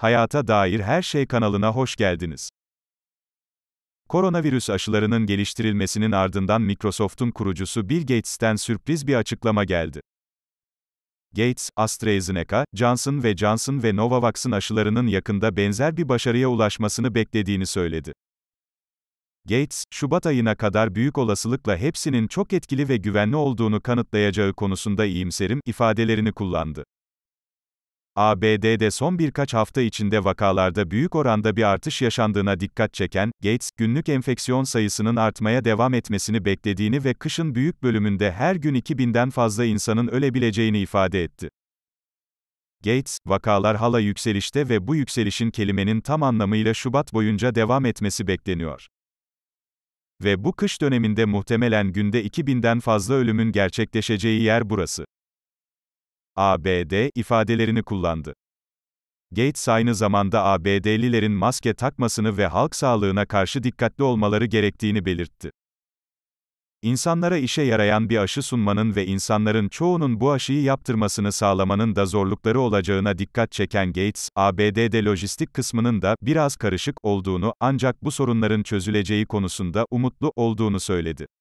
Hayata Dair Her Şey kanalına hoş geldiniz. Koronavirüs aşılarının geliştirilmesinin ardından Microsoft'un kurucusu Bill Gates'ten sürpriz bir açıklama geldi. Gates, AstraZeneca, Johnson ve Johnson ve Novavax'ın aşılarının yakında benzer bir başarıya ulaşmasını beklediğini söyledi. Gates, Şubat ayına kadar büyük olasılıkla hepsinin çok etkili ve güvenli olduğunu kanıtlayacağı konusunda iyimserim ifadelerini kullandı. ABD'de son birkaç hafta içinde vakalarda büyük oranda bir artış yaşandığına dikkat çeken, Gates, günlük enfeksiyon sayısının artmaya devam etmesini beklediğini ve kışın büyük bölümünde her gün 2000'den fazla insanın ölebileceğini ifade etti. Gates, vakalar hala yükselişte ve bu yükselişin kelimenin tam anlamıyla Şubat boyunca devam etmesi bekleniyor. Ve bu kış döneminde muhtemelen günde 2000'den fazla ölümün gerçekleşeceği yer burası. ABD ifadelerini kullandı. Gates aynı zamanda ABD'lilerin maske takmasını ve halk sağlığına karşı dikkatli olmaları gerektiğini belirtti. İnsanlara işe yarayan bir aşı sunmanın ve insanların çoğunun bu aşıyı yaptırmasını sağlamanın da zorlukları olacağına dikkat çeken Gates, ABD'de lojistik kısmının da biraz karışık olduğunu ancak bu sorunların çözüleceği konusunda umutlu olduğunu söyledi.